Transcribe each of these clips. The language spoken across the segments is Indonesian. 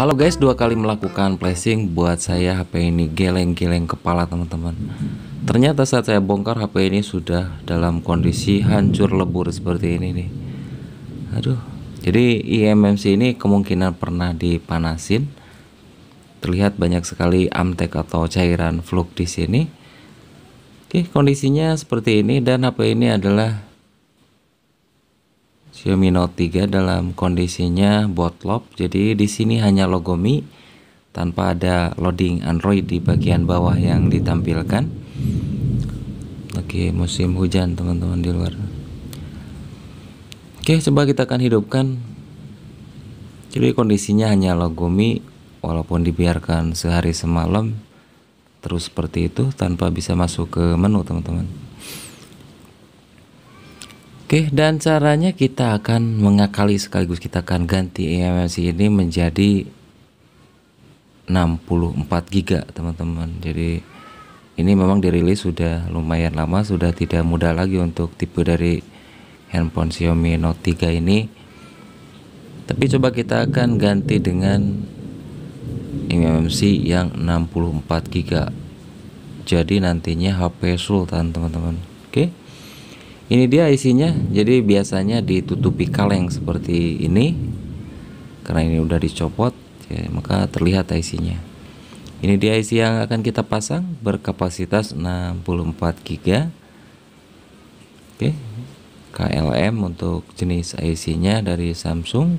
Halo guys, dua kali melakukan flashing buat saya HP ini geleng-geleng kepala teman-teman. Ternyata saat saya bongkar HP ini sudah dalam kondisi hancur lebur seperti ini nih. Aduh. Jadi IMMC ini kemungkinan pernah dipanasin. Terlihat banyak sekali amtek atau cairan fluk di sini. Oke, kondisinya seperti ini dan HP ini adalah Xiaomi Note 3 dalam kondisinya botlop. Jadi di sini hanya logo Mi tanpa ada loading Android di bagian bawah yang ditampilkan. Oke, musim hujan teman-teman di luar. Oke, coba kita akan hidupkan. Jadi kondisinya hanya logo Mi walaupun dibiarkan sehari semalam terus seperti itu tanpa bisa masuk ke menu teman-teman. Oke, dan caranya kita akan mengakali sekaligus kita akan ganti EMMC ini menjadi 64 giga, teman-teman. Jadi ini memang dirilis sudah lumayan lama, sudah tidak mudah lagi untuk tipe dari handphone Xiaomi Note 3 ini. Tapi coba kita akan ganti dengan eMMC yang 64 giga. Jadi nantinya HP Sultan, teman-teman ini dia isinya jadi biasanya ditutupi kaleng seperti ini karena ini udah dicopot ya, maka terlihat isinya ini dia isi yang akan kita pasang berkapasitas 64 GB Oke KLM untuk jenis IC nya dari Samsung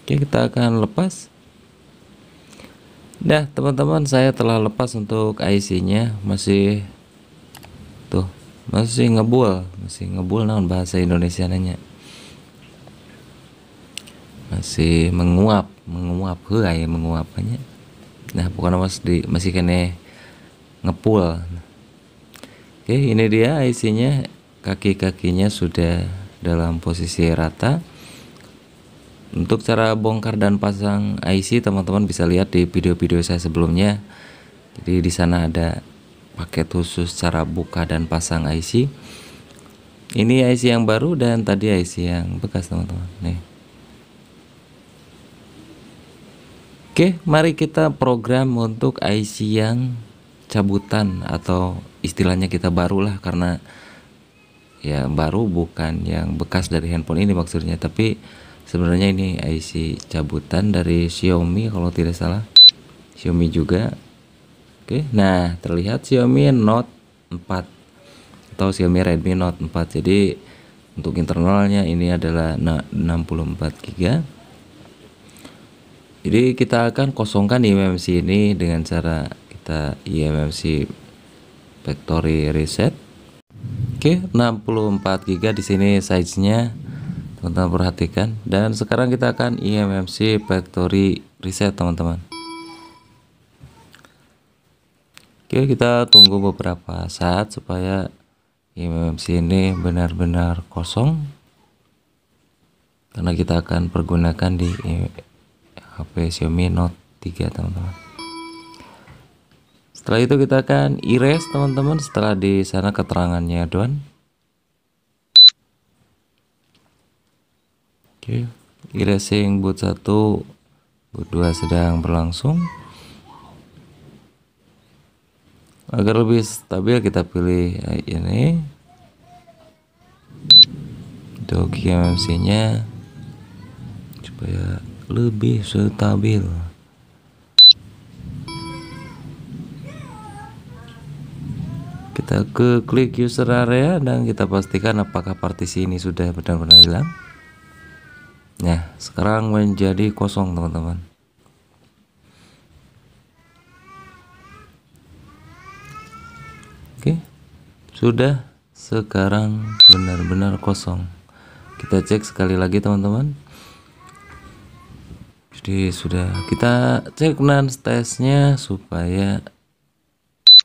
Oke kita akan lepas Nah teman-teman saya telah lepas untuk IC nya masih masih ngebul masih ngebul naon bahasa Indonesia nanya masih menguap menguap he menguap nya nah bukan mas di masih kene ngepul oke ini dia isinya kaki-kakinya sudah dalam posisi rata untuk cara bongkar dan pasang IC teman-teman bisa lihat di video-video saya sebelumnya jadi di sana ada paket khusus cara buka dan pasang IC ini IC yang baru dan tadi IC yang bekas teman-teman nih Oke mari kita program untuk IC yang cabutan atau istilahnya kita barulah karena ya baru bukan yang bekas dari handphone ini maksudnya tapi sebenarnya ini IC cabutan dari Xiaomi kalau tidak salah Xiaomi juga Oke, nah terlihat Xiaomi Note 4 atau Xiaomi Redmi Note 4. Jadi untuk internalnya ini adalah 64 GB. Jadi kita akan kosongkan IMMC ini dengan cara kita IMMC factory reset. Oke, 64 GB di sini size-nya. Teman-teman perhatikan dan sekarang kita akan IMMC factory reset, teman-teman. Oke kita tunggu beberapa saat supaya IMMC e ini benar-benar kosong karena kita akan pergunakan di e HP Xiaomi Note 3 teman-teman setelah itu kita akan erase teman-teman setelah di sana keterangannya don. oke erasing boot 1 boot 2 sedang berlangsung agar lebih stabil kita pilih eh, ini untuk QMC nya supaya lebih stabil kita ke klik user area dan kita pastikan apakah partisi ini sudah benar-benar hilang nah sekarang menjadi kosong teman-teman Sudah sekarang benar-benar kosong. Kita cek sekali lagi teman-teman. Jadi sudah kita cek nan tesnya supaya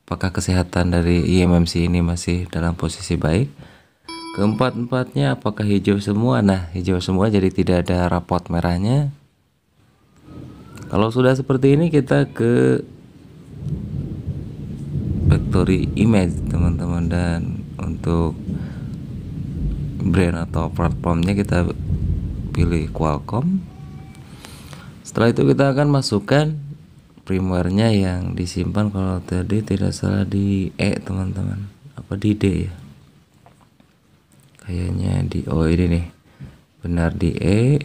apakah kesehatan dari IMMC ini masih dalam posisi baik. Keempat-empatnya apakah hijau semua? Nah, hijau semua jadi tidak ada rapot merahnya. Kalau sudah seperti ini kita ke story image teman-teman dan untuk brand atau platformnya kita pilih Qualcomm setelah itu kita akan masukkan primernya yang disimpan kalau tadi tidak salah di E teman-teman apa di D ya kayaknya di oh ini nih benar di E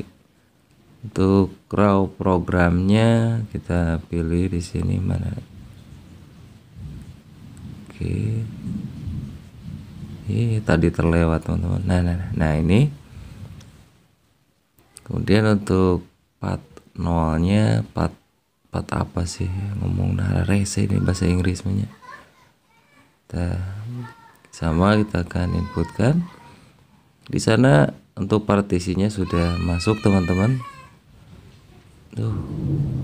untuk raw programnya kita pilih di sini mana Oke. Ini tadi terlewat teman-teman. Nah, nah, nah, nah ini. Kemudian untuk part nolnya, part part apa sih ngomong nah rese ini bahasa Inggrisnya. Kita sama kita akan inputkan. Di sana untuk partisinya sudah masuk teman-teman. Tuh,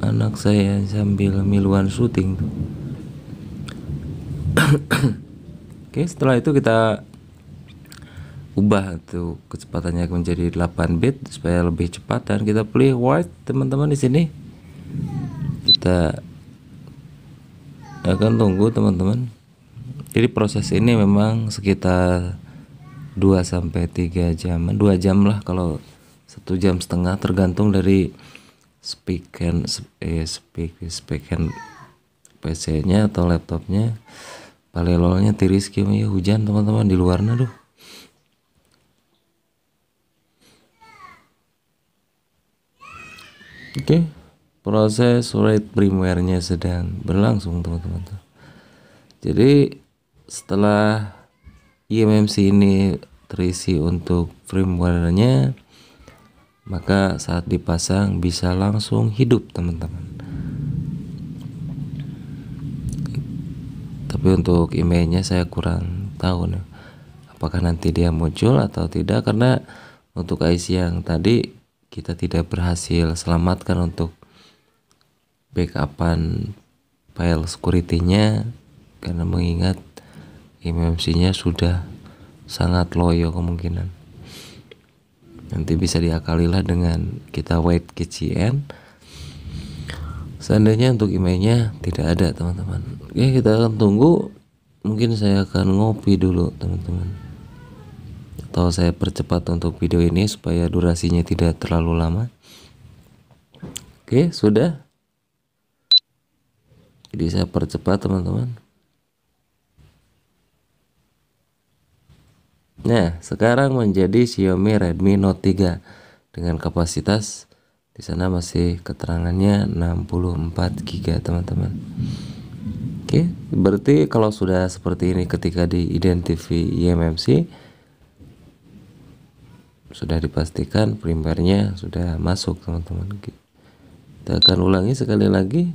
anak saya sambil miluan syuting tuh. Oke, setelah itu kita ubah tuh kecepatannya menjadi 8 bit supaya lebih cepat dan kita pilih white teman-teman di sini. Kita akan tunggu teman-teman. Jadi proses ini memang sekitar 2 sampai 3 jam. 2 jam lah kalau satu jam setengah tergantung dari speak and eh, speak speak and PC-nya atau laptopnya. Palelolnya tiris ya hujan teman-teman di luarnya tuh. Oke, okay. proses write primernya sedang berlangsung teman-teman. Jadi setelah IMMC ini terisi untuk firmware-nya, maka saat dipasang bisa langsung hidup teman-teman. tapi untuk emailnya saya kurang tahu nih apakah nanti dia muncul atau tidak karena untuk IC yang tadi kita tidak berhasil selamatkan untuk backupan file security-nya karena mengingat MMC-nya sudah sangat loyo kemungkinan nanti bisa diakalilah dengan kita wait KCN seandainya untuk emailnya tidak ada teman-teman oke kita akan tunggu mungkin saya akan ngopi dulu teman-teman atau saya percepat untuk video ini supaya durasinya tidak terlalu lama oke sudah jadi saya percepat teman-teman nah sekarang menjadi Xiaomi Redmi Note 3 dengan kapasitas di sana masih keterangannya 64 giga teman-teman oke berarti kalau sudah seperti ini ketika di IMMC sudah dipastikan primernya sudah masuk teman-teman kita akan ulangi sekali lagi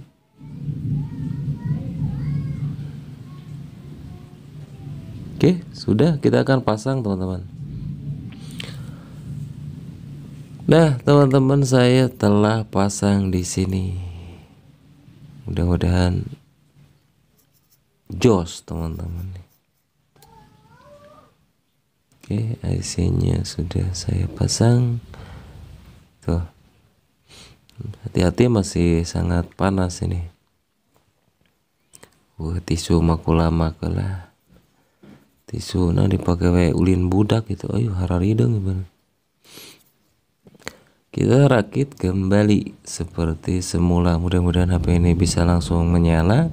oke sudah kita akan pasang teman-teman Nah, teman-teman saya telah pasang di sini. Mudah-mudahan jos, teman-teman. Oke, IC-nya sudah saya pasang. Tuh. Hati-hati masih sangat panas ini. Wah, tisu makula makula tisu nah dipakai ulin budak gitu ayo harari dong gimana kita rakit kembali seperti semula mudah-mudahan HP ini bisa langsung menyala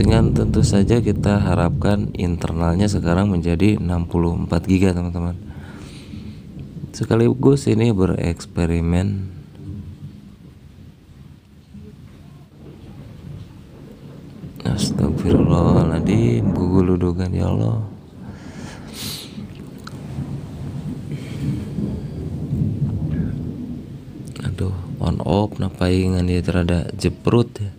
dengan tentu saja kita harapkan internalnya sekarang menjadi 64 GB teman-teman sekaligus ini bereksperimen Astagfirullahaladzim gugul dudukan ya Allah op oh, napaingan dia terada jeprut ya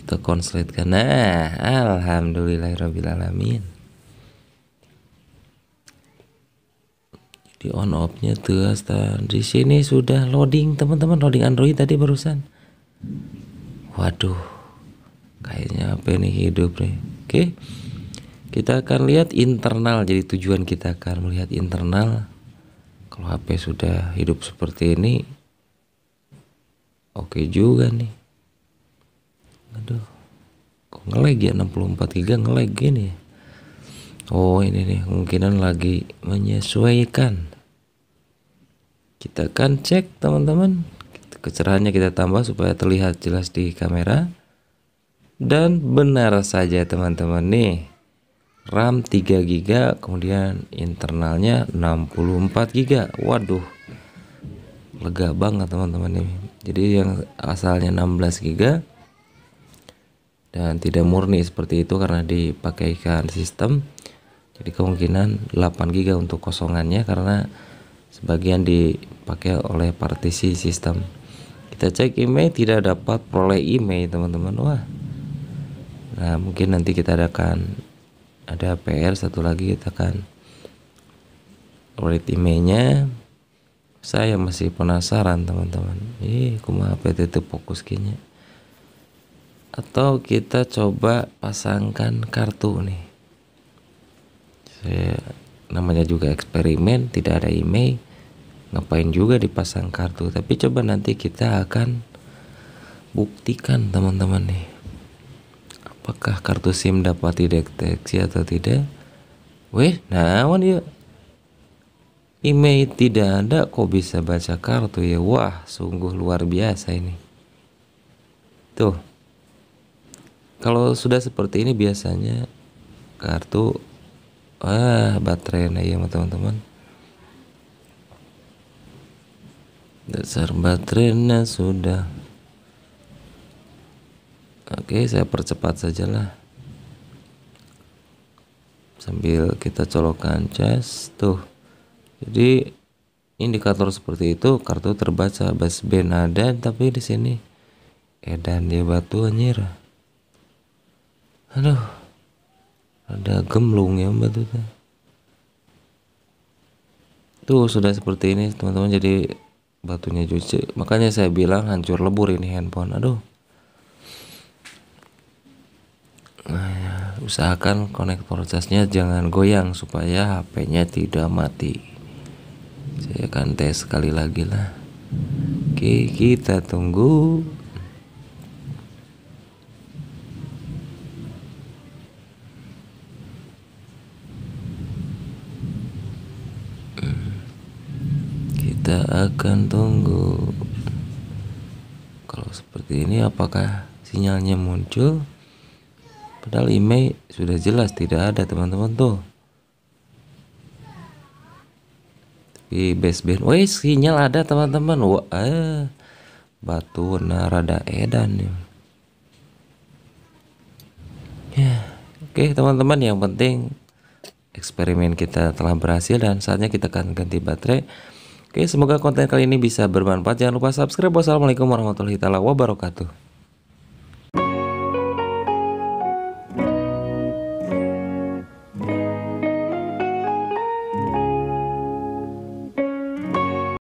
kita konslet konsletkan nah alhamdulillahirobbilalamin jadi on offnya tuh di sini sudah loading teman-teman loading Android tadi barusan waduh kayaknya apa ini hidup nih oke kita akan lihat internal jadi tujuan kita akan melihat internal kalau HP sudah hidup seperti ini oke juga nih aduh kok ngelag ya 64 giga ngelag gini ya oh ini nih kemungkinan lagi menyesuaikan kita akan cek teman-teman kecerahannya kita tambah supaya terlihat jelas di kamera dan benar saja teman-teman nih RAM 3 giga, kemudian internalnya 64 giga. waduh lega banget teman-teman ini jadi yang asalnya 16 GB dan tidak murni seperti itu karena dipakaikan sistem jadi kemungkinan 8 GB untuk kosongannya karena sebagian dipakai oleh partisi sistem kita cek email tidak dapat peroleh email teman-teman wah nah mungkin nanti kita adakan ada PR satu lagi kita akan read emailnya saya masih penasaran teman-teman ih kumaha PT fokus kayaknya atau kita coba pasangkan kartu nih saya namanya juga eksperimen tidak ada email ngapain juga dipasang kartu tapi coba nanti kita akan buktikan teman-teman nih apakah kartu SIM dapat dideteksi atau tidak weh naon yuk Imei tidak ada kok bisa baca kartu ya wah sungguh luar biasa ini tuh kalau sudah seperti ini biasanya kartu wah, baterainya ya teman-teman dasar baterainya sudah oke saya percepat sajalah sambil kita colokkan cas tuh jadi indikator seperti itu kartu terbaca bas benada tapi di sini edan dia batu anjir. Aduh. Ada gemlung ya batu tuh. Tuh sudah seperti ini teman-teman jadi batunya cuci. Makanya saya bilang hancur lebur ini handphone. Aduh. usahakan konektor casnya jangan goyang supaya HP-nya tidak mati saya akan tes sekali lagi lah oke kita tunggu kita akan tunggu kalau seperti ini apakah sinyalnya muncul padahal email sudah jelas tidak ada teman-teman tuh di band. Woi, sinyal ada teman-teman wah eh, batu narada edan ya yeah. oke teman-teman yang penting eksperimen kita telah berhasil dan saatnya kita akan ganti baterai oke semoga konten kali ini bisa bermanfaat jangan lupa subscribe wassalamualaikum warahmatullahi wabarakatuh